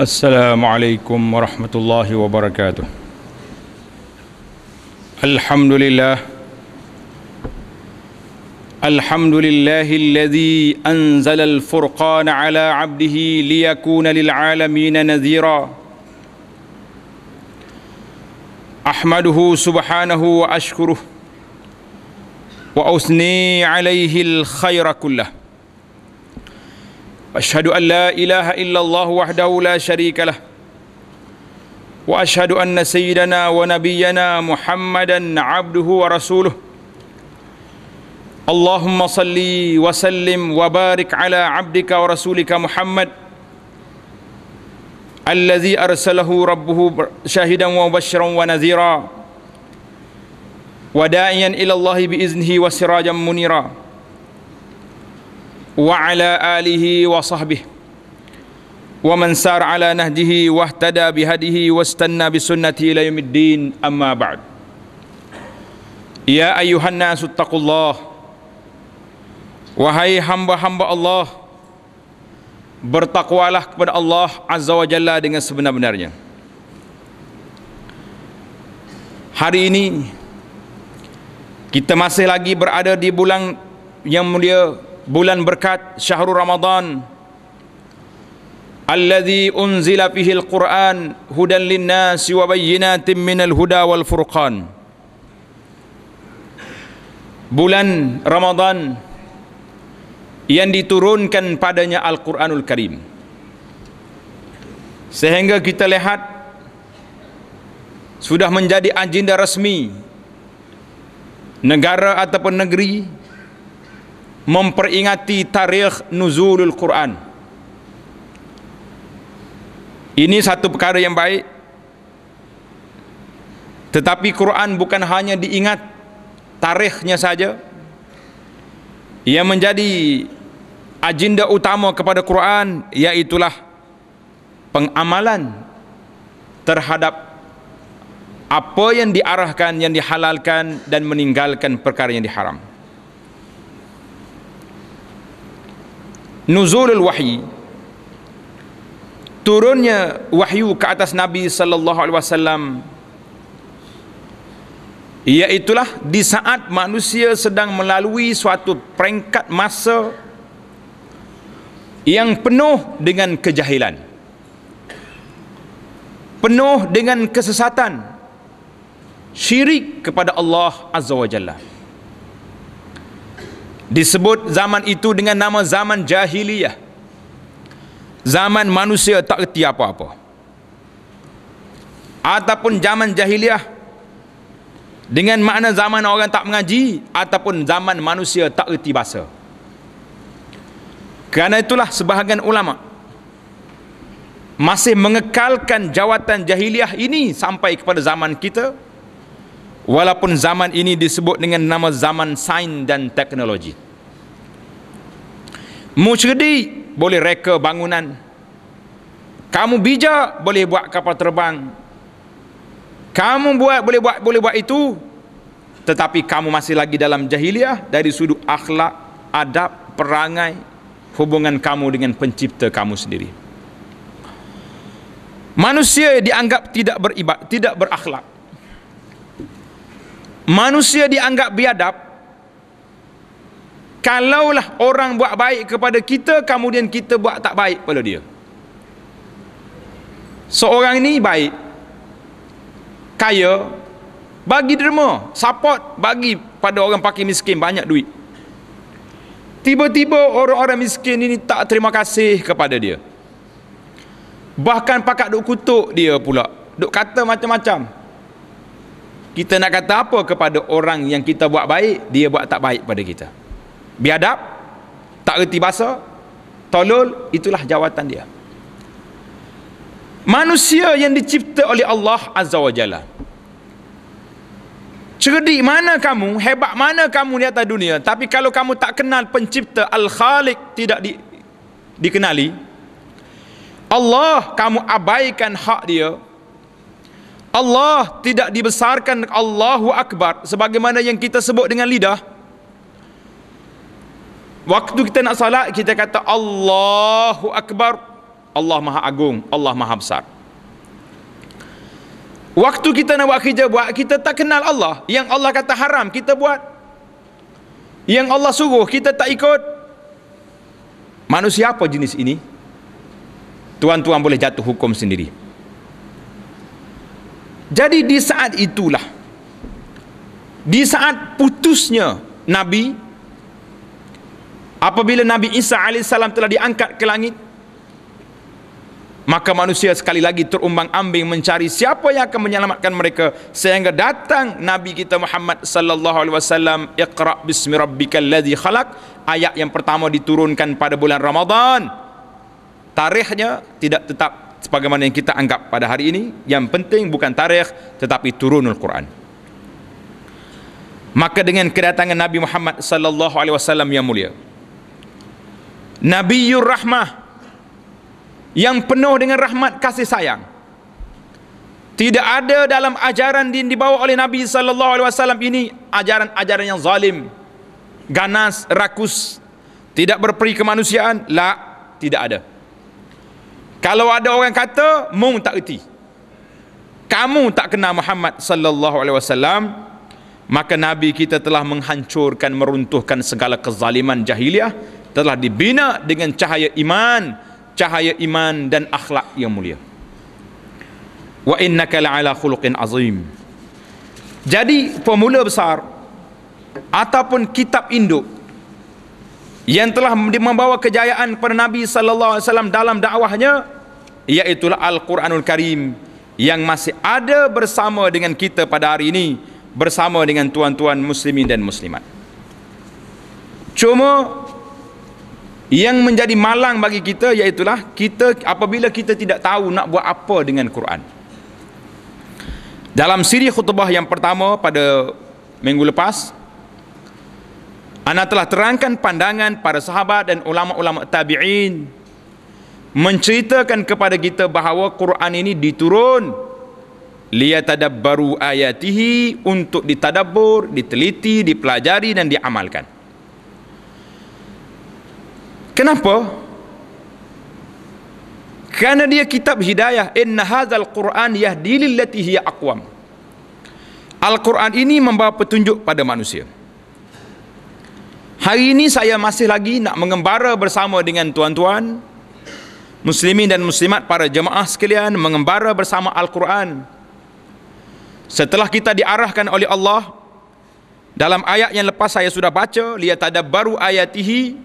السلام عليكم ورحمة الله وبركاته الحمد لله الحمد لله الذي أنزل الفرقان على عبده ليكون للعالمين نذيرا أحمده سبحانه وأشكره وأثني عليه الخير كله أشهد أن لا إله إلا الله وحده لا شريك له وأشهد أن سيدنا ونبينا محمدا عبده ورسوله اللهم صل وسلم وبارك على عبدك ورسولك محمد الذي أرسله ربه شاهدا ومبشرا ونذيرا ودائيا إلى الله بإذنه وسراجا منيرا وعلى آله وصحبه ومن سار على نهجه واهتدى بهديه واستنى بسنته إلى يوم الدين أما بعد يا أيها الناس اتقوا الله وهي حمب حمب الله bertakwalah kepada Allah Azza wa Jalla dengan sebenar-benarnya. Hari ini kita masih lagi berada di bulan yang mulia bulan berkat syahrul Ramadhan, alladhi unzila fihi alquran hudan linnasi wa bayyinatin minal huda wal furqan bulan Ramadhan yang diturunkan padanya Al-Quranul Karim sehingga kita lihat sudah menjadi agenda resmi negara ataupun negeri memperingati tarikh nuzulul Quran. Ini satu perkara yang baik. Tetapi Quran bukan hanya diingat tarikhnya saja. Ia menjadi agenda utama kepada Quran iaitulah pengamalan terhadap apa yang diarahkan, yang dihalalkan dan meninggalkan perkara yang diharam. nuzulul wahyi turunnya wahyu ke atas Nabi sallallahu alaihi wasallam iaitulah di saat manusia sedang melalui suatu peringkat masa yang penuh dengan kejahilan penuh dengan kesesatan syirik kepada Allah azza wajalla Disebut zaman itu dengan nama zaman jahiliyah. Zaman manusia tak kerti apa-apa. Ataupun zaman jahiliyah. Dengan makna zaman orang tak mengaji. Ataupun zaman manusia tak kerti bahasa. Kerana itulah sebahagian ulama masih mengekalkan jawatan Jahiliyah ini sampai kepada zaman kita walaupun zaman ini disebut dengan nama zaman sains dan teknologi musyridi boleh reka bangunan kamu bijak boleh buat kapal terbang kamu buat boleh buat boleh buat itu tetapi kamu masih lagi dalam jahiliah dari sudut akhlak adab perangai hubungan kamu dengan pencipta kamu sendiri manusia dianggap tidak beribadat, tidak berakhlak manusia dianggap biadab kalaulah orang buat baik kepada kita kemudian kita buat tak baik pada dia seorang ni baik kaya bagi derma support bagi pada orang pakai miskin banyak duit tiba-tiba orang-orang miskin ini tak terima kasih kepada dia bahkan pakat duk kutuk dia pula duk kata macam-macam kita nak kata apa kepada orang yang kita buat baik dia buat tak baik pada kita biadab tak reti bahasa tolol itulah jawatan dia manusia yang dicipta oleh Allah Azza wa Jalla cerdik mana kamu hebat mana kamu di atas dunia tapi kalau kamu tak kenal pencipta Al-Khaliq tidak di, dikenali Allah kamu abaikan hak dia Allah tidak dibesarkan Allahu Akbar sebagaimana yang kita sebut dengan lidah waktu kita nak salat kita kata Allahu Akbar Allah Maha Agung Allah Maha Besar waktu kita nak buat kerja buat kita tak kenal Allah yang Allah kata haram kita buat yang Allah suruh kita tak ikut manusia apa jenis ini tuan-tuan boleh jatuh hukum sendiri jadi di saat itulah di saat putusnya Nabi apabila Nabi Isa AS telah diangkat ke langit maka manusia sekali lagi terumbang ambing mencari siapa yang akan menyelamatkan mereka sehingga datang Nabi kita Muhammad sallallahu alaihi wasallam iqra bismi rabbikal ladzi khalaq ayat yang pertama diturunkan pada bulan Ramadan tarikhnya tidak tetap sebagaimana yang kita anggap pada hari ini yang penting bukan tarikh tetapi turunul Quran maka dengan kedatangan Nabi Muhammad sallallahu alaihi wasallam yang mulia Nabiur Rahmah yang penuh dengan rahmat kasih sayang tidak ada dalam ajaran din dibawa oleh Nabi sallallahu alaihi wasallam ini ajaran-ajaran yang zalim ganas rakus tidak berperi kemanusiaan la tidak ada kalau ada orang kata, mu tak erti. Kamu tak kenal Muhammad sallallahu alaihi wasallam, maka nabi kita telah menghancurkan meruntuhkan segala kezaliman jahiliah telah dibina dengan cahaya iman, cahaya iman dan akhlak yang mulia. Wa innaka la'ala khuluqin azim. Jadi formula besar ataupun kitab induk yang telah membawa kejayaan kepada Nabi sallallahu alaihi wasallam dalam dakwahnya iaitulah Al-Quranul Karim yang masih ada bersama dengan kita pada hari ini bersama dengan tuan-tuan muslimin dan muslimat cuma yang menjadi malang bagi kita iaitulah kita apabila kita tidak tahu nak buat apa dengan Quran dalam siri khutbah yang pertama pada minggu lepas Ana telah terangkan pandangan para sahabat dan ulama-ulama tabi'in menceritakan kepada kita bahawa Quran ini diturun liyatadabbaru ayatihi untuk ditadabbur, diteliti, dipelajari dan diamalkan. Kenapa? Karena dia kitab hidayah, inna hadzal Quran yahdi lillati hiya aqwam. Al-Quran ini membawa petunjuk pada manusia. Hari ini saya masih lagi nak mengembara bersama dengan tuan-tuan, muslimin dan muslimat para jemaah sekalian mengembara bersama Al-Quran setelah kita diarahkan oleh Allah dalam ayat yang lepas saya sudah baca ada liyatadabbaru ayatihi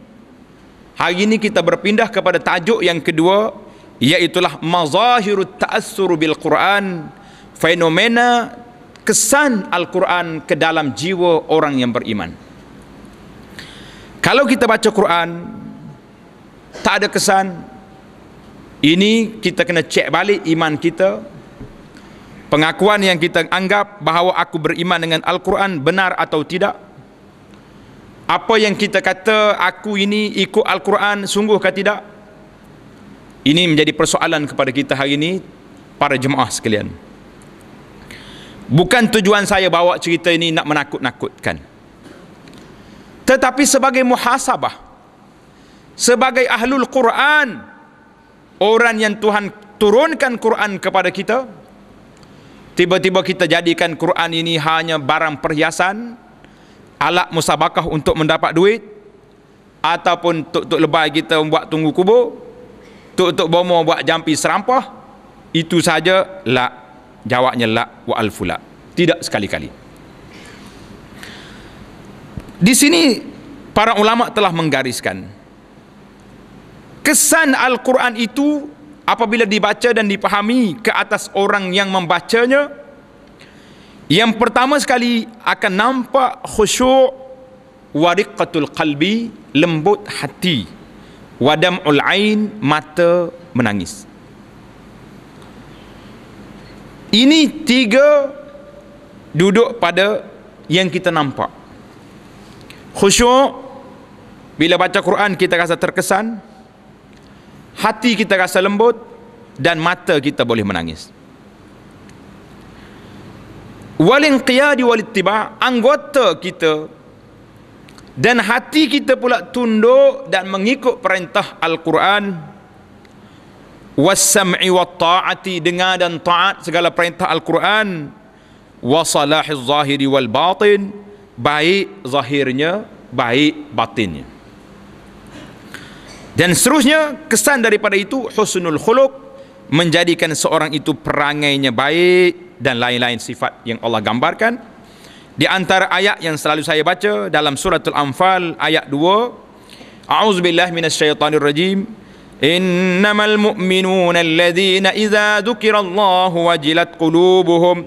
hari ini kita berpindah kepada tajuk yang kedua iaitulah mazahirut ta'assur bil Quran fenomena kesan Al-Quran ke dalam jiwa orang yang beriman kalau kita baca Quran tak ada kesan ini kita kena cek balik iman kita. Pengakuan yang kita anggap bahawa aku beriman dengan Al-Quran benar atau tidak. Apa yang kita kata aku ini ikut Al-Quran sungguh ke tidak. Ini menjadi persoalan kepada kita hari ini para jemaah sekalian. Bukan tujuan saya bawa cerita ini nak menakut-nakutkan. Tetapi sebagai muhasabah, sebagai ahlul Quran, orang yang Tuhan turunkan Quran kepada kita tiba-tiba kita jadikan Quran ini hanya barang perhiasan alat musabakah untuk mendapat duit ataupun tuk-tuk lebay kita buat tunggu kubur tuk-tuk bomo buat jampi serampah itu saja la jawabnya la wa alfula tidak sekali-kali di sini para ulama telah menggariskan kesan Al-Quran itu apabila dibaca dan dipahami ke atas orang yang membacanya yang pertama sekali akan nampak khusyuk wariqatul qalbi lembut hati wadam ul ain mata menangis ini tiga duduk pada yang kita nampak khusyuk bila baca Quran kita rasa terkesan hati kita rasa lembut dan mata kita boleh menangis walin qiyadi wal tiba anggota kita dan hati kita pula tunduk dan mengikut perintah al-Quran wasam'i wat-ta'ati dengar dan taat segala perintah al-Quran wa salahiz zahiri wal batin baik zahirnya baik batinnya dan seterusnya kesan daripada itu husnul khuluq menjadikan seorang itu perangainya baik dan lain-lain sifat yang Allah gambarkan. Di antara ayat yang selalu saya baca dalam suratul Anfal ayat 2. A'udzubillah minasyaitanir rajim. Innamal mu'minuna alladhina idza dzukirallahu wajilat qulubuhum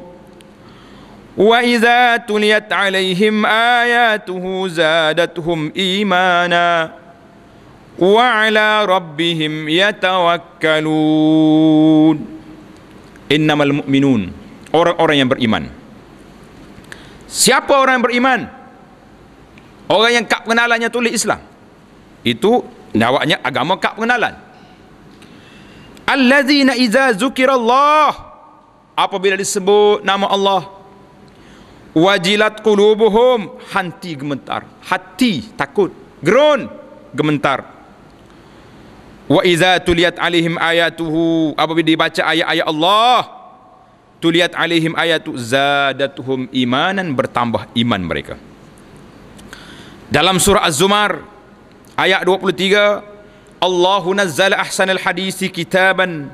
wa idza tuliyat 'alaihim ayatuhu zadatuhum imanan وعلى ربهم يتوكلون إنما المؤمنون orang-orang yang beriman siapa orang yang beriman orang yang kap pengenalannya tulis Islam itu nawaknya agama kap pengenalan zukir Allah. Apa bila disebut nama Allah wajilat qulubuhum hanti gemetar hati takut gerun gemetar wa iza tuliyat alaihim ayatuhu apabila dibaca ayat-ayat Allah tuliat alaihim ayatu zadatuhum imanan bertambah iman mereka dalam surah az-zumar ayat 23 Allahu nazzala ahsanal hadisi kitaban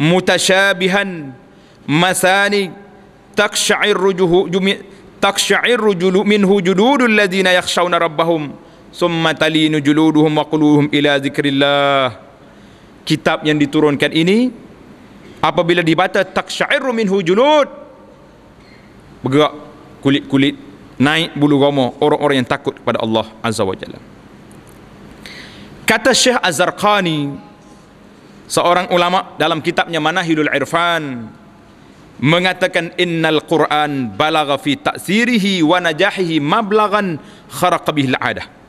mutashabihan masani taqsha'irru juhu taqsha'irru julu minhu jududul ladina yakhshawna rabbahum summa talinu juluduhum wa quluhum ila zikrillah kitab yang diturunkan ini apabila dibaca taksyairu minhu julud bergerak kulit-kulit naik bulu roma orang-orang yang takut kepada Allah azza wa jalla kata Syekh Az-Zarqani seorang ulama dalam kitabnya Manahilul Irfan mengatakan innal qur'an balagha fi ta'sirihi wa najahihi mablagan kharaqa bihil 'adah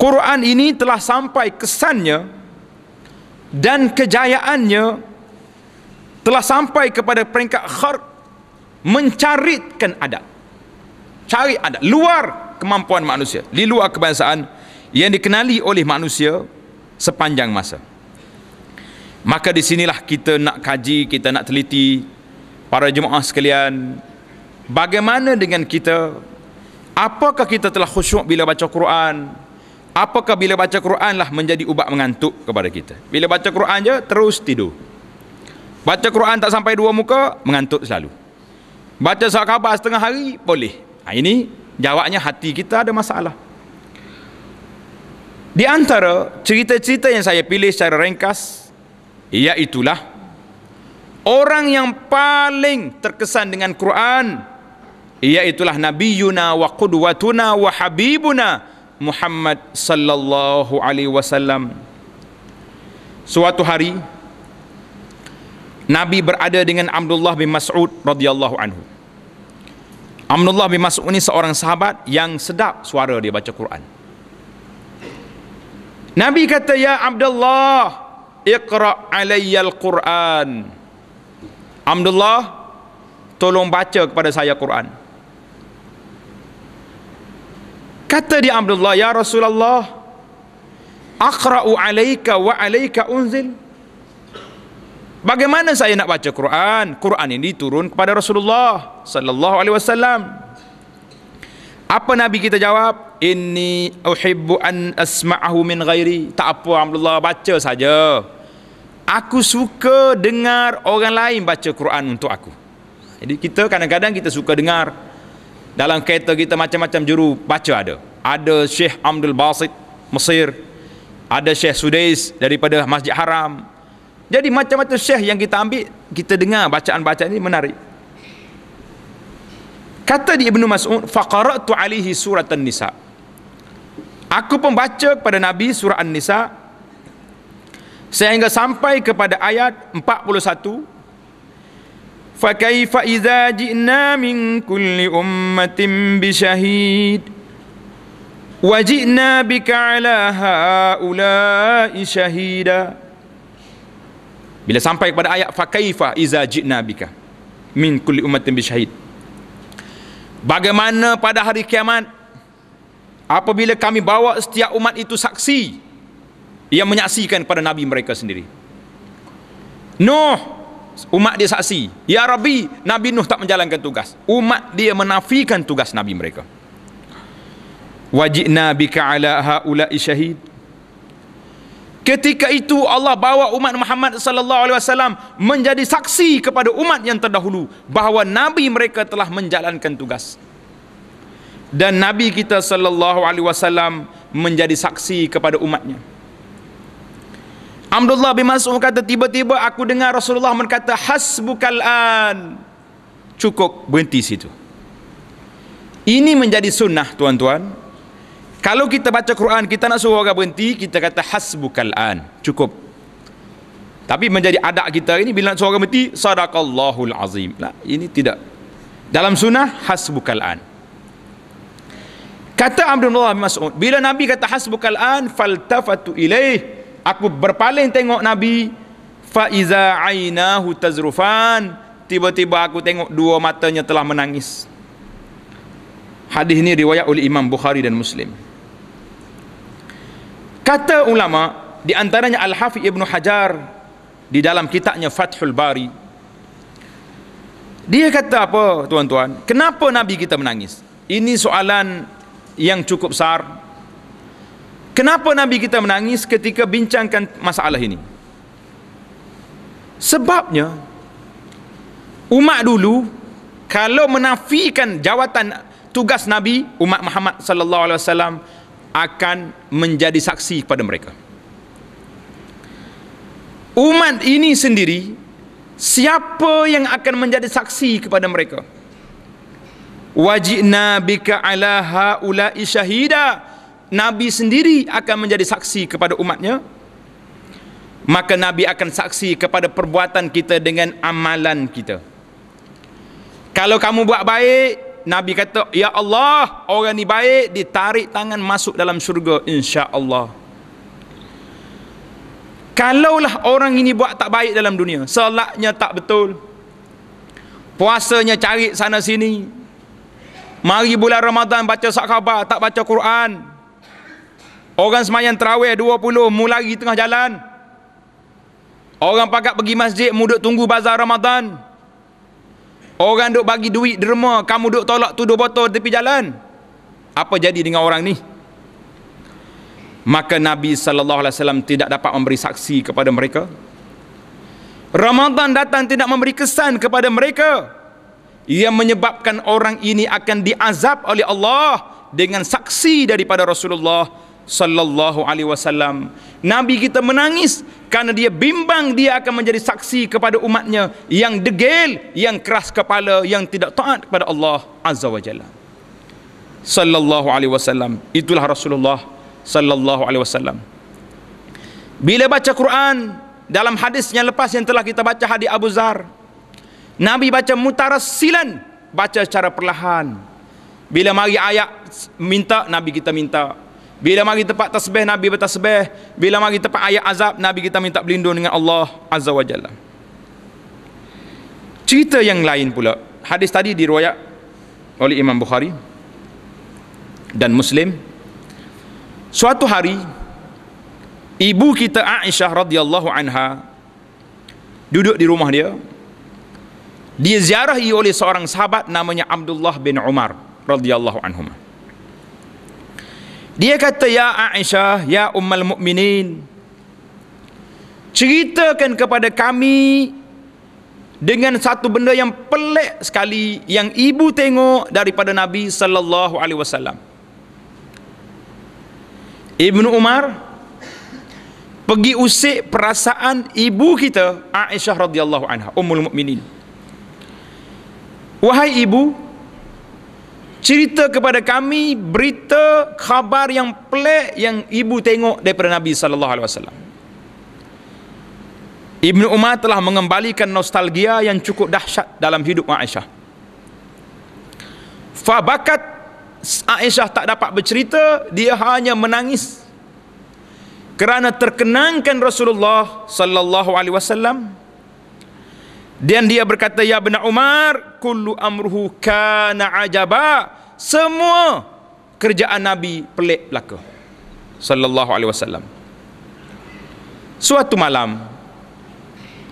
Quran ini telah sampai kesannya dan kejayaannya telah sampai kepada peringkat khark mencaritkan adat cari adat luar kemampuan manusia di luar kebiasaan yang dikenali oleh manusia sepanjang masa maka di sinilah kita nak kaji kita nak teliti para jemaah sekalian bagaimana dengan kita apakah kita telah khusyuk bila baca Quran Apakah bila baca Quran lah menjadi ubat mengantuk kepada kita? Bila baca Quran je, terus tidur. Baca Quran tak sampai dua muka, mengantuk selalu. Baca surat khabar setengah hari, boleh. Ha, ini jawabnya hati kita ada masalah. Di antara cerita-cerita yang saya pilih secara ringkas, iaitulah orang yang paling terkesan dengan Quran, iaitulah Nabi Yuna wa Qudwatuna wa Habibuna, Muhammad sallallahu alaihi wasallam. Suatu hari Nabi berada dengan Abdullah bin Mas'ud radhiyallahu anhu. Abdullah bin Mas'ud ini seorang sahabat yang sedap suara dia baca Quran. Nabi kata, "Ya Abdullah, iqra alayyal Quran." Abdullah tolong baca kepada saya Quran. Kata dia Abdullah, Ya Rasulullah, Akra'u alaika wa alaika unzil. Bagaimana saya nak baca Quran? Quran ini turun kepada Rasulullah sallallahu alaihi wasallam. Apa Nabi kita jawab? Inni uhibbu an asma'ahu min ghairi. Tak apa Abdullah baca saja. Aku suka dengar orang lain baca Quran untuk aku. Jadi kita kadang-kadang kita suka dengar dalam kereta kita macam-macam juru baca ada. Ada Syekh Abdul Basit Mesir. Ada Syekh Sudais daripada Masjid Haram. Jadi macam-macam Syekh yang kita ambil, kita dengar bacaan-bacaan ini menarik. Kata di Ibnu Mas'ud, faqara'tu alihi suratan nisa Aku pembaca kepada Nabi surah An-Nisa sehingga sampai kepada ayat فكيف إذا جئنا من كل أمة بشهيد وجئنا بك على هؤلاء شهيدا Bila sampai kepada ayat Fakaifa iza jidna bika Min kulli umatin bisyahid Bagaimana pada hari kiamat Apabila kami bawa setiap umat itu saksi Yang menyaksikan kepada Nabi mereka sendiri Nuh Umat dia saksi. Ya Rabbi, Nabi Nuh tak menjalankan tugas. Umat dia menafikan tugas Nabi mereka. Wajibna bika ala haula'i syahid. Ketika itu Allah bawa umat Muhammad sallallahu alaihi wasallam menjadi saksi kepada umat yang terdahulu bahawa nabi mereka telah menjalankan tugas. Dan nabi kita sallallahu alaihi wasallam menjadi saksi kepada umatnya. Abdullah bin Mas'ud kata tiba-tiba aku dengar Rasulullah berkata hasbukal an. Cukup berhenti situ. Ini menjadi sunnah tuan-tuan. Kalau kita baca Quran kita nak suruh orang berhenti kita kata hasbukal an. Cukup. Tapi menjadi adat kita ini bila nak suruh orang berhenti sadaqallahul azim. Nah, ini tidak. Dalam sunnah hasbukal an. Kata Abdullah bin Mas'ud, bila Nabi kata hasbukal an, faltafatu ilaih aku berpaling tengok nabi Faiza iza ainahu tazrufan tiba-tiba aku tengok dua matanya telah menangis hadis ini riwayat oleh imam bukhari dan muslim kata ulama di antaranya al hafiz Ibn hajar di dalam kitabnya fathul bari dia kata apa tuan-tuan kenapa nabi kita menangis ini soalan yang cukup besar Kenapa Nabi kita menangis ketika bincangkan masalah ini? Sebabnya umat dulu kalau menafikan jawatan tugas Nabi umat Muhammad sallallahu alaihi wasallam akan menjadi saksi kepada mereka. Umat ini sendiri siapa yang akan menjadi saksi kepada mereka? Wajibna bika ala haula'i syahida Nabi sendiri akan menjadi saksi kepada umatnya maka Nabi akan saksi kepada perbuatan kita dengan amalan kita kalau kamu buat baik Nabi kata Ya Allah orang ni baik ditarik tangan masuk dalam syurga insya Allah kalaulah orang ini buat tak baik dalam dunia selaknya tak betul puasanya cari sana sini mari bulan Ramadan baca sak tak baca Quran Orang semayang terawih 20 mu lari tengah jalan. Orang pakat pergi masjid mu duk tunggu bazar Ramadan. Orang duk bagi duit derma kamu duk tolak tuduh botol tepi jalan. Apa jadi dengan orang ni? Maka Nabi sallallahu alaihi wasallam tidak dapat memberi saksi kepada mereka. Ramadan datang tidak memberi kesan kepada mereka. Ia menyebabkan orang ini akan diazab oleh Allah dengan saksi daripada Rasulullah sallallahu alaihi wasallam nabi kita menangis kerana dia bimbang dia akan menjadi saksi kepada umatnya yang degil yang keras kepala yang tidak taat kepada Allah azza wajalla sallallahu alaihi wasallam itulah rasulullah sallallahu alaihi wasallam bila baca Quran dalam hadis yang lepas yang telah kita baca hadis Abu Zar Nabi baca mutarassilan baca secara perlahan bila mari ayat minta Nabi kita minta bila mari tempat tasbih Nabi bertasbih, bila mari tempat ayat azab Nabi kita minta berlindung dengan Allah Azza wa Jalla. Cerita yang lain pula, hadis tadi diriwayat oleh Imam Bukhari dan Muslim. Suatu hari ibu kita Aisyah radhiyallahu anha duduk di rumah dia. Dia ziarahi oleh seorang sahabat namanya Abdullah bin Umar radhiyallahu anhumah. Dia kata ya Aisyah ya ummul mukminin ceritakan kepada kami dengan satu benda yang pelik sekali yang ibu tengok daripada Nabi sallallahu alaihi wasallam. Ibnu Umar pergi usik perasaan ibu kita Aisyah radhiyallahu anha ummul mukminin. Wahai ibu, cerita kepada kami berita khabar yang pelik yang ibu tengok daripada Nabi sallallahu alaihi wasallam. Ibnu Umar telah mengembalikan nostalgia yang cukup dahsyat dalam hidup Aisyah. Fabakat Aisyah tak dapat bercerita, dia hanya menangis kerana terkenangkan Rasulullah sallallahu alaihi wasallam dan dia berkata, Ya Ben Umar, Kullu amruhu kana ajaba. Semua kerjaan Nabi pelik belaka. Sallallahu alaihi wasallam. Suatu malam,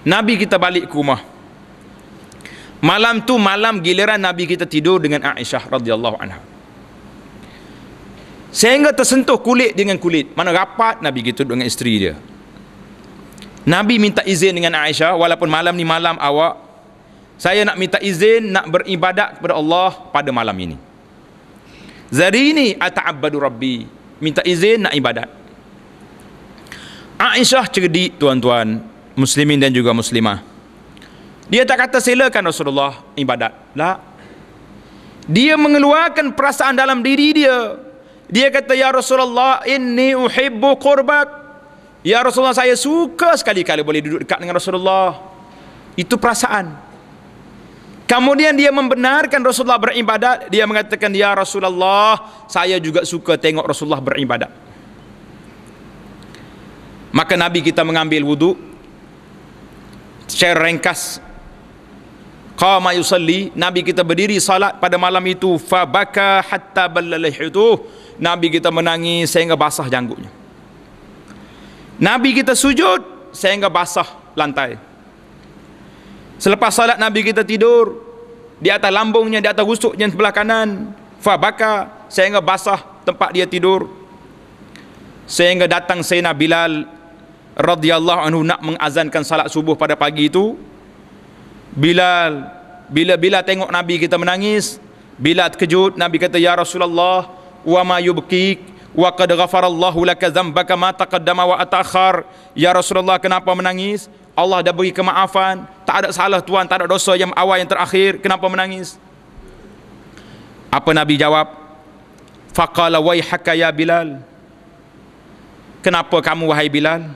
Nabi kita balik ke rumah. Malam tu malam giliran Nabi kita tidur dengan Aisyah radhiyallahu anha. Sehingga tersentuh kulit dengan kulit. Mana rapat Nabi kita dengan isteri dia. Nabi minta izin dengan Aisyah walaupun malam ni malam awak saya nak minta izin nak beribadat kepada Allah pada malam ini. Zari Zarini ata'abbadu rabbi. Minta izin nak ibadat. Aisyah cerdik tuan-tuan muslimin dan juga muslimah. Dia tak kata silakan Rasulullah ibadat. Tak. Dia mengeluarkan perasaan dalam diri dia. Dia kata ya Rasulullah inni uhibbu qurbak. Ya Rasulullah saya suka sekali kalau boleh duduk dekat dengan Rasulullah. Itu perasaan. Kemudian dia membenarkan Rasulullah beribadat, dia mengatakan ya Rasulullah, saya juga suka tengok Rasulullah beribadat. Maka Nabi kita mengambil wudhu. Secara ringkas qama yusalli, Nabi kita berdiri salat pada malam itu fa baka hatta ballalihu. Nabi kita menangis sehingga basah janggutnya. Nabi kita sujud sehingga basah lantai. Selepas salat Nabi kita tidur di atas lambungnya, di atas gusuknya sebelah kanan. Fabaka sehingga basah tempat dia tidur. Sehingga datang Sayyidina Bilal radhiyallahu anhu nak mengazankan salat subuh pada pagi itu. Bilal bila bila tengok Nabi kita menangis, Bilal terkejut, Nabi kata ya Rasulullah, wa ma yubkik? wa qad ghafarallahu laka dhanbaka ma taqaddama wa ta'akhkhar ya rasulullah kenapa menangis Allah dah beri kemaafan tak ada salah tuan tak ada dosa yang awal yang terakhir kenapa menangis apa nabi jawab faqala waihaka ya bilal kenapa kamu wahai bilal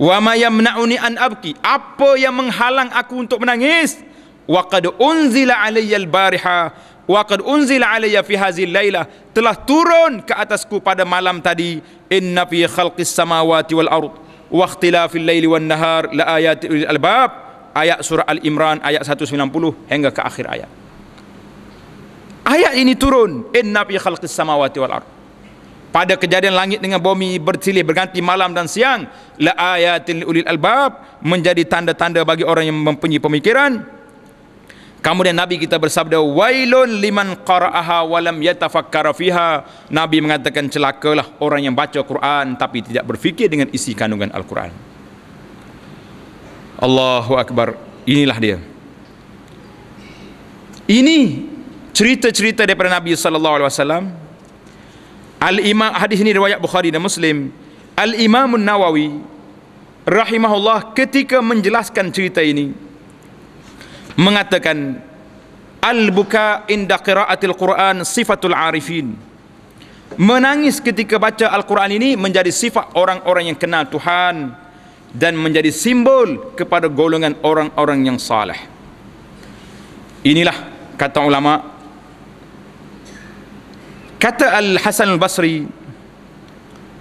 wa ma yamna'uni an abki apa yang menghalang aku untuk menangis wa qad unzila alayya al-bariha waqad unzila alayya fi hadhil lailah telah turun ke atasku pada malam tadi inna fi khalqis samawati wal ard wa ikhtilafil laili wan nahar la ayatil albab ayat surah al imran ayat 190 hingga ke akhir ayat ayat ini turun inna fi khalqis samawati wal ard pada kejadian langit dengan bumi bersilih berganti malam dan siang la ayatul ulil albab menjadi tanda-tanda bagi orang yang mempunyai pemikiran Kemudian Nabi kita bersabda wailun liman qara'aha wa lam yatafakkara fiha. Nabi mengatakan celakalah orang yang baca Quran tapi tidak berfikir dengan isi kandungan Al-Quran. Allahu akbar. Inilah dia. Ini cerita-cerita daripada Nabi sallallahu alaihi wasallam. Al-Imam hadis ini riwayat Bukhari dan Muslim. Al-Imam nawawi rahimahullah ketika menjelaskan cerita ini mengatakan al-buka inda qiraatil Quran sifatul arifin. Menangis ketika baca Al-Quran ini menjadi sifat orang-orang yang kenal Tuhan dan menjadi simbol kepada golongan orang-orang yang saleh. Inilah kata ulama. Kata Al-Hasan Al-Basri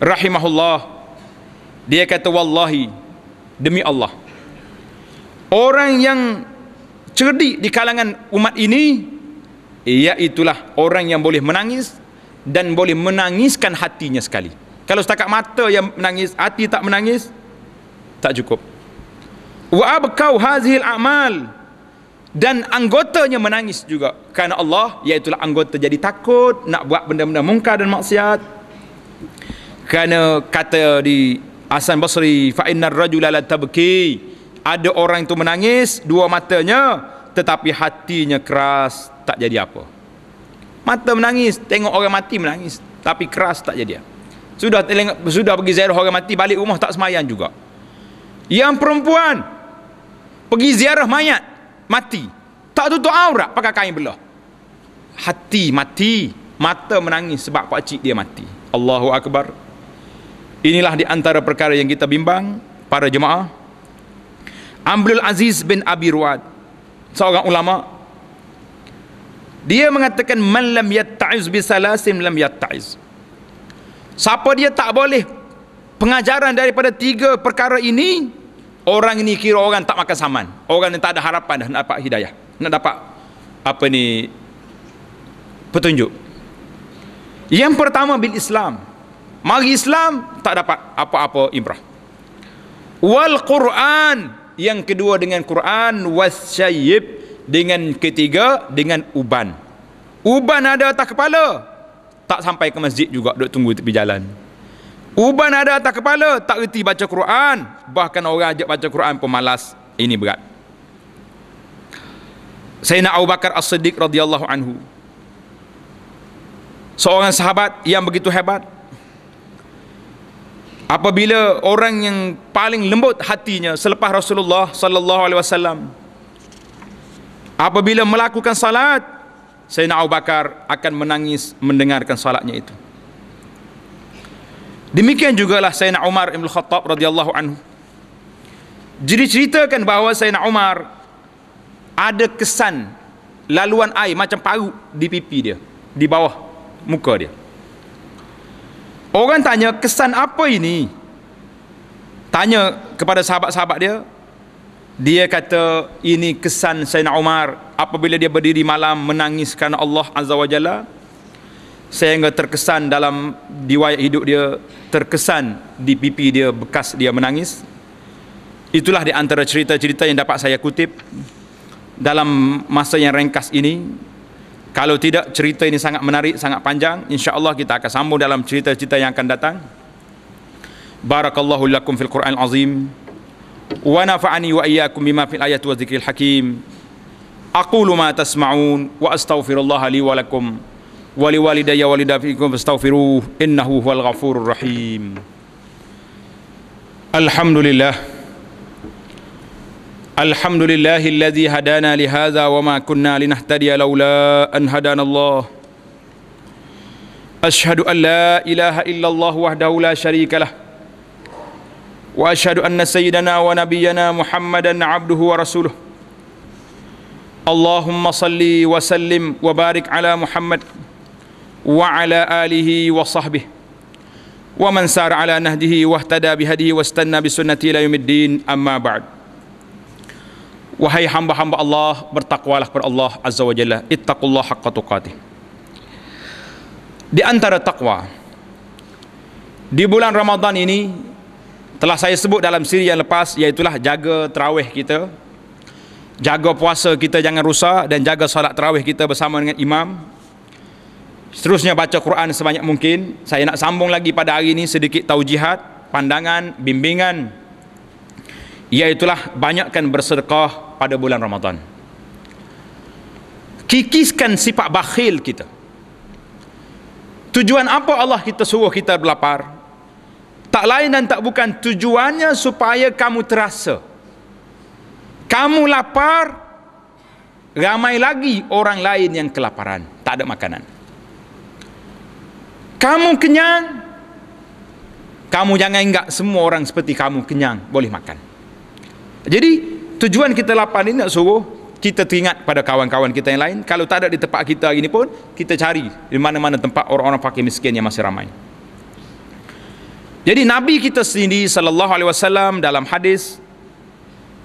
rahimahullah dia kata wallahi demi Allah orang yang cerdik di kalangan umat ini Iaitulah orang yang boleh menangis Dan boleh menangiskan hatinya sekali Kalau setakat mata yang menangis Hati tak menangis Tak cukup Wa'abkau hazil amal dan anggotanya menangis juga kerana Allah iaitu anggota jadi takut nak buat benda-benda mungkar dan maksiat kerana kata di asan Basri fa innar rajula la tabki ada orang itu menangis dua matanya tetapi hatinya keras tak jadi apa mata menangis tengok orang mati menangis tapi keras tak jadi apa sudah telinga, sudah pergi ziarah orang mati balik rumah tak semayang juga yang perempuan pergi ziarah mayat mati tak tutup aurat pakai kain belah hati mati mata menangis sebab pak cik dia mati Allahu akbar inilah di antara perkara yang kita bimbang para jemaah Amrul Aziz bin Abi Ruad seorang ulama dia mengatakan man lam yatta'iz bi salasin lam yatta'iz siapa dia tak boleh pengajaran daripada tiga perkara ini orang ini kira orang tak makan saman orang yang tak ada harapan dah nak dapat hidayah nak dapat apa ni petunjuk yang pertama bil Islam mari Islam tak dapat apa-apa ibrah wal Quran yang kedua dengan Quran wasyayib dengan ketiga dengan uban uban ada atas kepala tak sampai ke masjid juga duduk tunggu tepi jalan uban ada atas kepala tak reti baca Quran bahkan orang ajak baca Quran pun malas ini berat Sayyidina Abu Bakar As-Siddiq radhiyallahu anhu seorang sahabat yang begitu hebat apabila orang yang paling lembut hatinya selepas Rasulullah sallallahu alaihi wasallam apabila melakukan salat Sayyidina Abu Bakar akan menangis mendengarkan salatnya itu demikian jugalah Sayyidina Umar Ibn Khattab radhiyallahu anhu jadi ceritakan bahawa Sayyidina Umar ada kesan laluan air macam paru di pipi dia di bawah muka dia Orang tanya kesan apa ini? Tanya kepada sahabat-sahabat dia. Dia kata ini kesan Sayyidina Umar apabila dia berdiri malam menangis kerana Allah Azza wa Jalla. enggak terkesan dalam diwayat hidup dia, terkesan di pipi dia bekas dia menangis. Itulah di antara cerita-cerita yang dapat saya kutip dalam masa yang ringkas ini kalau tidak cerita ini sangat menarik sangat panjang insya Allah kita akan sambung dalam cerita-cerita yang akan datang barakallahu lakum fil qur'an azim wa nafa'ani wa iyyakum bima fil ayat wa dzikril hakim aqulu ma tasma'un wa astaghfirullah li wa lakum wa li walidayya wa lidafikum fastaghfiruhu innahu huwal ghafurur rahim alhamdulillah الحمد لله الذي هدانا لهذا وما كنا لنهتدي لولا أن هدانا الله أشهد أن لا إله إلا الله وحده لا شريك له وأشهد أن سيدنا ونبينا محمدا عبده ورسوله اللهم صل وسلم وبارك على محمد وعلى آله وصحبه ومن سار على نهجه واهتدى بهديه واستنى بسنته إلى يوم الدين أما بعد Wahai hamba-hamba Allah, bertakwalah kepada Allah Azza wa Jalla. Ittaqullah haqqa tuqatih. Di antara takwa, di bulan Ramadan ini, telah saya sebut dalam siri yang lepas, iaitulah jaga terawih kita, jaga puasa kita jangan rusak, dan jaga solat terawih kita bersama dengan imam. Seterusnya baca Quran sebanyak mungkin. Saya nak sambung lagi pada hari ini sedikit taujihat, pandangan, bimbingan, iaitulah banyakkan bersedekah pada bulan Ramadhan, Kikiskan sifat bakhil kita. Tujuan apa Allah kita suruh kita berlapar? Tak lain dan tak bukan tujuannya supaya kamu terasa. Kamu lapar, ramai lagi orang lain yang kelaparan. Tak ada makanan. Kamu kenyang, kamu jangan ingat semua orang seperti kamu kenyang, boleh makan. Jadi, tujuan kita lapar ni nak suruh kita teringat pada kawan-kawan kita yang lain kalau tak ada di tempat kita hari ni pun kita cari di mana-mana tempat orang-orang fakir miskin yang masih ramai jadi nabi kita sendiri sallallahu alaihi wasallam dalam hadis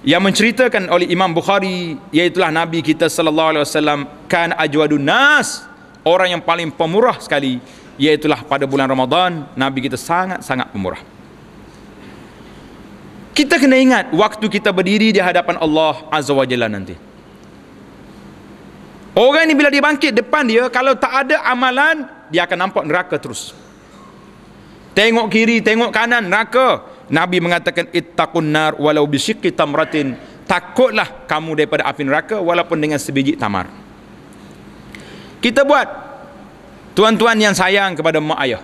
yang menceritakan oleh Imam Bukhari iaitu nabi kita sallallahu alaihi wasallam kan ajwadun nas orang yang paling pemurah sekali iaitu pada bulan Ramadan nabi kita sangat-sangat pemurah -sangat kita kena ingat waktu kita berdiri di hadapan Allah Azza wa Jalla nanti. Orang ini bila dia bangkit depan dia, kalau tak ada amalan, dia akan nampak neraka terus. Tengok kiri, tengok kanan, neraka. Nabi mengatakan, Ittaqun nar walau bisyikki tamratin. Takutlah kamu daripada api neraka walaupun dengan sebiji tamar. Kita buat. Tuan-tuan yang sayang kepada mak ayah.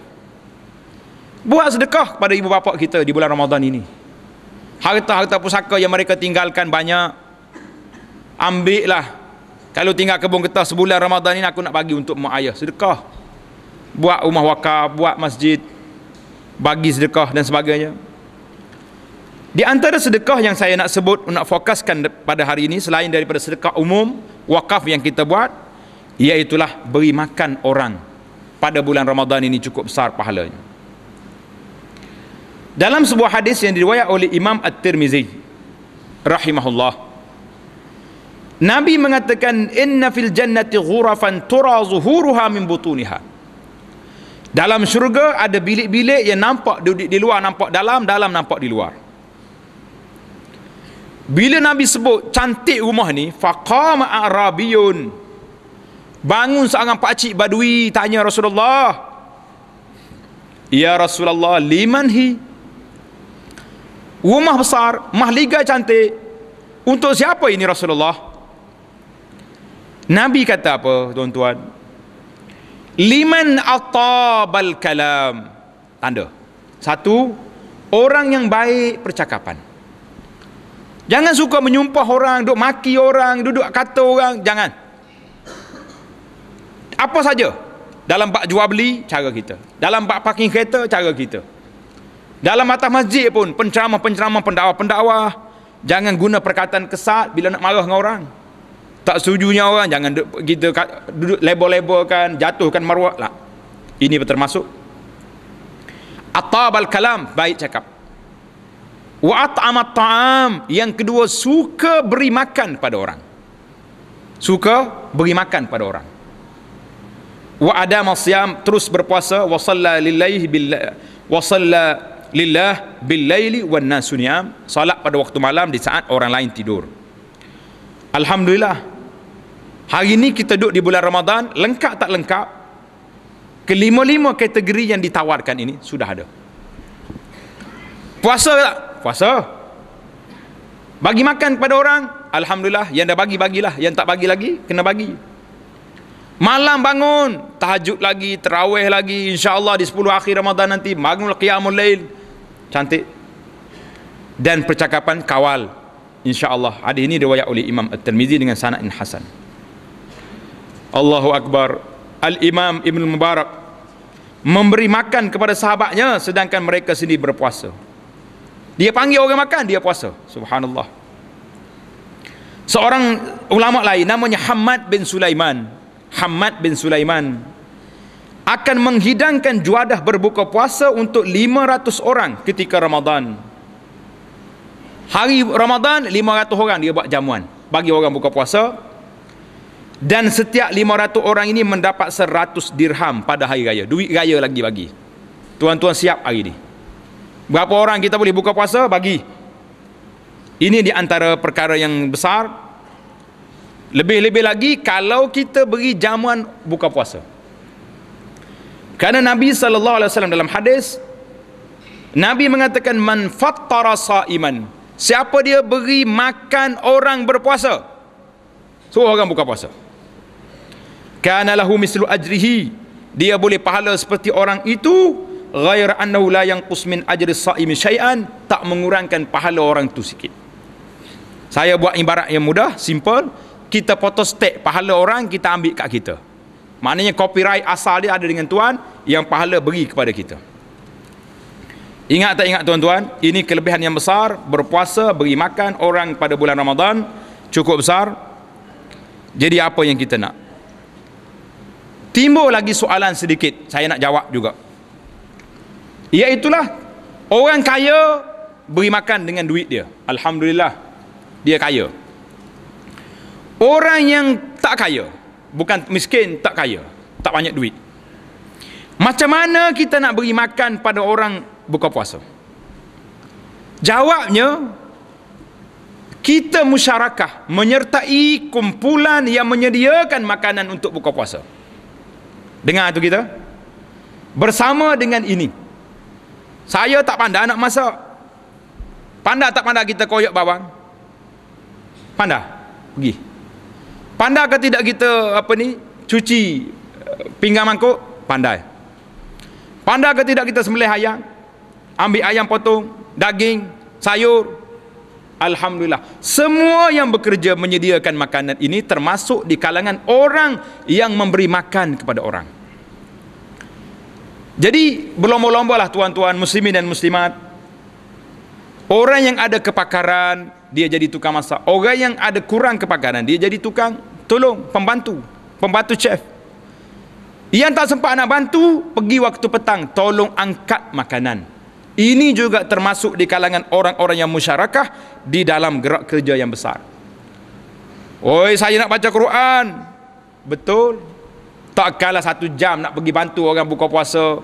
Buat sedekah kepada ibu bapa kita di bulan Ramadan ini harta-harta pusaka yang mereka tinggalkan banyak ambil lah kalau tinggal kebun kertas sebulan Ramadan ini aku nak bagi untuk mak ayah sedekah buat rumah wakaf, buat masjid bagi sedekah dan sebagainya di antara sedekah yang saya nak sebut nak fokuskan pada hari ini selain daripada sedekah umum wakaf yang kita buat iaitulah beri makan orang pada bulan Ramadan ini cukup besar pahalanya dalam sebuah hadis yang diriwayat oleh Imam At-Tirmizi rahimahullah Nabi mengatakan inna fil jannati ghurafan tura zuhuruha min butuniha Dalam syurga ada bilik-bilik yang nampak di, di luar nampak dalam dalam nampak di luar Bila Nabi sebut cantik rumah ni faqama arabiyun Bangun seorang pak cik badui tanya Rasulullah Ya Rasulullah liman hi rumah besar, mahligai cantik. Untuk siapa ini Rasulullah? Nabi kata apa, tuan-tuan? Liman atabal kalam. Tanda. Satu, orang yang baik percakapan. Jangan suka menyumpah orang, duduk maki orang, duduk kata orang, jangan. Apa saja dalam bak jual beli cara kita. Dalam bak parking kereta cara kita. Dalam mata masjid pun penceramah-penceramah pendakwa-pendakwa jangan guna perkataan kesat bila nak marah dengan orang. Tak sujunya orang jangan kita duduk lebo-lebokan, jatuhkan maruah lah. Ini termasuk atabal kalam baik cakap. Wa at'amat ta'am yang kedua suka beri makan pada orang. Suka beri makan pada orang. Wa adama siam terus berpuasa wa sallallahi bil wa sallallahi lillah bil laili wan nasu niam solat pada waktu malam di saat orang lain tidur alhamdulillah hari ini kita duduk di bulan Ramadan lengkap tak lengkap kelima-lima kategori yang ditawarkan ini sudah ada puasa tak? puasa bagi makan kepada orang alhamdulillah yang dah bagi bagilah yang tak bagi lagi kena bagi Malam bangun, tahajud lagi, terawih lagi, insyaAllah di 10 akhir Ramadan nanti, bangun qiyamul lail, cantik dan percakapan kawal insyaallah hadis ini riwayat oleh Imam At-Tirmizi dengan sanad hasan Allahu akbar Al-Imam Ibn Mubarak memberi makan kepada sahabatnya sedangkan mereka sendiri berpuasa dia panggil orang makan dia puasa subhanallah seorang ulama lain namanya Hamad bin Sulaiman Hamad bin Sulaiman akan menghidangkan juadah berbuka puasa untuk 500 orang ketika Ramadan. Hari Ramadan 500 orang dia buat jamuan bagi orang buka puasa dan setiap 500 orang ini mendapat 100 dirham pada hari raya. Duit raya lagi bagi. Tuan-tuan siap hari ini. Berapa orang kita boleh buka puasa bagi. Ini di antara perkara yang besar. Lebih-lebih lagi kalau kita beri jamuan buka puasa. Karena Nabi saw dalam hadis Nabi mengatakan man fattara saiman. Siapa dia beri makan orang berpuasa? Semua so, orang buka puasa. Kana lahu mislu ajrihi. Dia boleh pahala seperti orang itu ghair annahu la yang min ajri saimi syai'an, tak mengurangkan pahala orang itu sikit. Saya buat ibarat yang mudah, simple. Kita potong steak pahala orang, kita ambil kat kita. Maknanya copyright asal dia ada dengan Tuhan yang pahala beri kepada kita. Ingat tak ingat tuan-tuan, ini kelebihan yang besar berpuasa beri makan orang pada bulan Ramadan cukup besar. Jadi apa yang kita nak? Timbul lagi soalan sedikit, saya nak jawab juga. Ia itulah orang kaya beri makan dengan duit dia. Alhamdulillah dia kaya. Orang yang tak kaya bukan miskin tak kaya tak banyak duit macam mana kita nak beri makan pada orang buka puasa jawabnya kita musyarakah menyertai kumpulan yang menyediakan makanan untuk buka puasa dengar tu kita bersama dengan ini saya tak pandai nak masak pandai tak pandai kita koyok bawang pandai pergi Pandai ke tidak kita apa ni cuci eh, pinggang mangkuk? Pandai. Pandai ke tidak kita sembelih ayam? Ambil ayam potong, daging, sayur. Alhamdulillah. Semua yang bekerja menyediakan makanan ini termasuk di kalangan orang yang memberi makan kepada orang. Jadi berlomba lah tuan-tuan muslimin dan muslimat. Orang yang ada kepakaran, dia jadi tukang masak. Orang yang ada kurang kepakaran, dia jadi tukang tolong, pembantu, pembantu chef. Yang tak sempat nak bantu, pergi waktu petang, tolong angkat makanan. Ini juga termasuk di kalangan orang-orang yang musyarakah di dalam gerak kerja yang besar. Oi, saya nak baca Quran. Betul. Tak kalah satu jam nak pergi bantu orang buka puasa.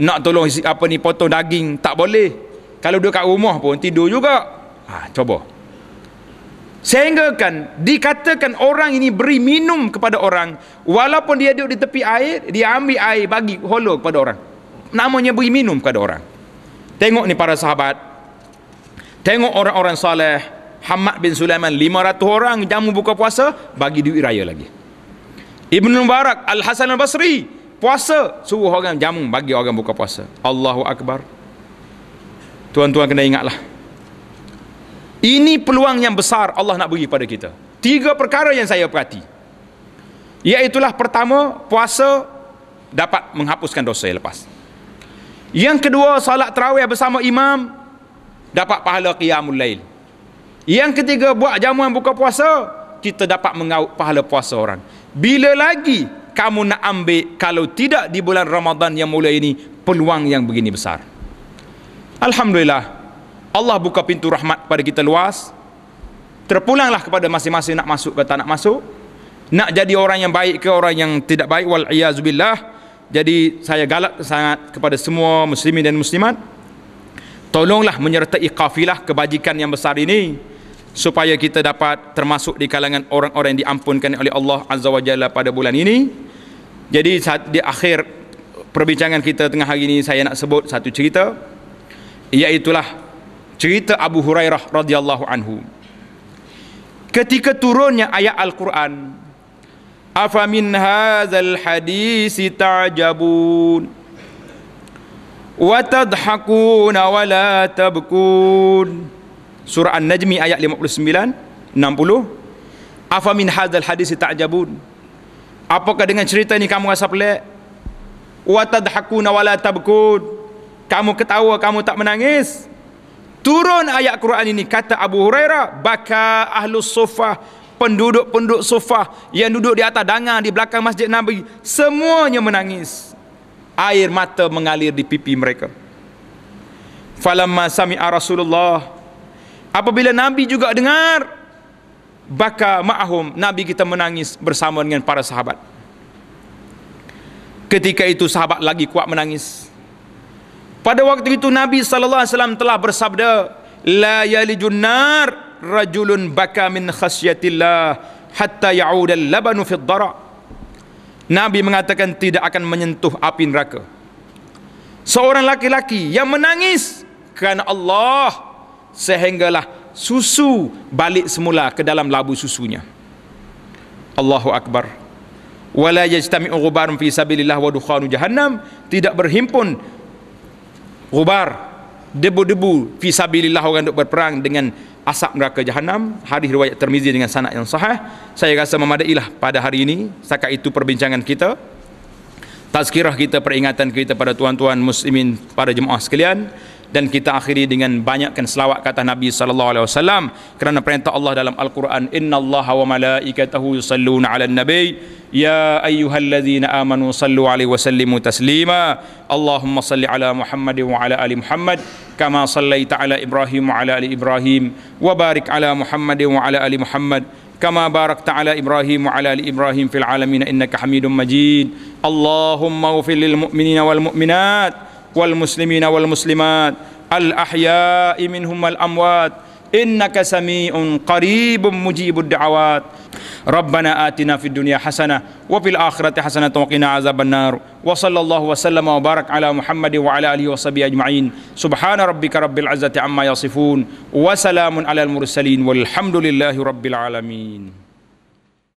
Nak tolong apa ni potong daging. Tak boleh. Kalau dia kat rumah pun tidur juga. Ha, Cuba. Sehingga kan dikatakan orang ini beri minum kepada orang walaupun dia duduk di tepi air dia ambil air bagi holo kepada orang. Namanya beri minum kepada orang. Tengok ni para sahabat. Tengok orang-orang soleh Hamad bin Sulaiman 500 orang jamu buka puasa bagi duit raya lagi. Ibnu Mubarak Al Hasan Al Basri puasa suruh orang jamu bagi orang buka puasa. Allahu akbar. Tuan-tuan kena ingatlah. Ini peluang yang besar Allah nak bagi pada kita. Tiga perkara yang saya perhati. Iaitulah pertama, puasa dapat menghapuskan dosa yang lepas. Yang kedua, salat terawih bersama imam dapat pahala qiyamul lail. Yang ketiga, buat jamuan buka puasa, kita dapat mengaup pahala puasa orang. Bila lagi kamu nak ambil kalau tidak di bulan Ramadan yang mulia ini peluang yang begini besar. Alhamdulillah, Allah buka pintu rahmat kepada kita luas terpulanglah kepada masing-masing nak masuk ke tak nak masuk nak jadi orang yang baik ke orang yang tidak baik wal iazubillah jadi saya galak sangat kepada semua muslimin dan muslimat tolonglah menyertai kafilah kebajikan yang besar ini supaya kita dapat termasuk di kalangan orang-orang yang diampunkan oleh Allah Azza wa Jalla pada bulan ini jadi saat di akhir perbincangan kita tengah hari ini saya nak sebut satu cerita iaitulah cerita Abu Hurairah radhiyallahu anhu ketika turunnya ayat Al-Quran afa min hadzal hadis ta'jabun wa tadhakun wa la tabkun surah an-najmi ayat 59 60 afa min hadzal hadis ta'jabun apakah dengan cerita ini kamu rasa pelik wa tadhakun wa la tabkun kamu ketawa kamu tak menangis turun ayat Quran ini kata Abu Hurairah baka ahlus sofa, penduduk-penduduk sofa yang duduk di atas dangang di belakang masjid Nabi semuanya menangis air mata mengalir di pipi mereka falamma sami'a Rasulullah apabila Nabi juga dengar baka ma'ahum Nabi kita menangis bersama dengan para sahabat ketika itu sahabat lagi kuat menangis pada waktu itu Nabi sallallahu alaihi wasallam telah bersabda, "La yalijun nar rajulun baka min khasyatillah hatta ya'ud al-labanu fi dara Nabi mengatakan tidak akan menyentuh api neraka. Seorang laki-laki yang menangis kerana Allah sehinggalah susu balik semula ke dalam labu susunya. Allahu akbar. Wala yajtami'u ghubarun fi sabilillah wa dukhanu jahannam tidak berhimpun gubar debu-debu fisabilillah orang duk berperang dengan asap neraka jahanam hadis riwayat termizi dengan sanad yang sahih saya rasa memadailah pada hari ini setakat itu perbincangan kita tazkirah kita peringatan kita pada tuan-tuan muslimin pada jemaah sekalian dan kita akhiri dengan banyakkan selawat kata Nabi sallallahu alaihi wasallam kerana perintah Allah dalam Al-Quran innallaha wa malaikatahu yusalluna 'alan nabiy Ya ayyuhalladzina amanu sallu alaihi wa sallimu taslima Allahumma salli ala Muhammad wa ala ali Muhammad kama sallaita ala Ibrahim wa ala ali Ibrahim wa barik ala Muhammad wa ala ali Muhammad kama barakta ala Ibrahim wa ala ali Ibrahim fil alamin innaka Hamidum Majid Allahumma ufil lil mu'minina wal mu'minat والمسلمين والمسلمات الأحياء منهم والأموات إنك سميع قريب مجيب الدعوات ربنا آتنا في الدنيا حسنة وفي الآخرة حسنة وقنا عذاب النار وصلى الله وسلم وبارك على محمد وعلى آله وصحبه أجمعين سبحان ربك رب العزة عما يصفون وسلام على المرسلين والحمد لله رب العالمين